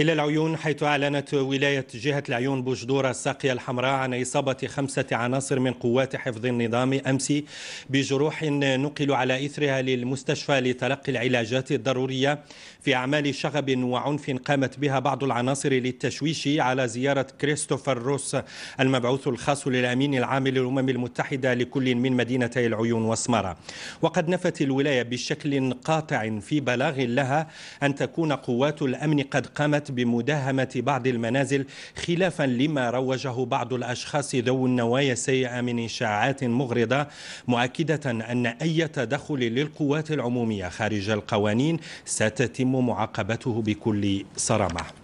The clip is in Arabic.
إلى العيون حيث أعلنت ولاية جهة العيون بوجدورة الساقية الحمراء عن إصابة خمسة عناصر من قوات حفظ النظام أمس بجروح نقلوا على إثرها للمستشفى لتلقي العلاجات الضرورية في أعمال شغب وعنف قامت بها بعض العناصر للتشويش على زيارة كريستوفر روس المبعوث الخاص للأمين العام للأمم المتحدة لكل من مدينتي العيون وسمارة وقد نفت الولاية بشكل قاطع في بلاغ لها أن تكون قوات الأمن قد قامت بمداهمة بعض المنازل خلافا لما روجه بعض الأشخاص ذو النوايا السيئة من إشاعات مغرضة مؤكدة أن أي تدخل للقوات العمومية خارج القوانين ستتم معاقبته بكل صرامة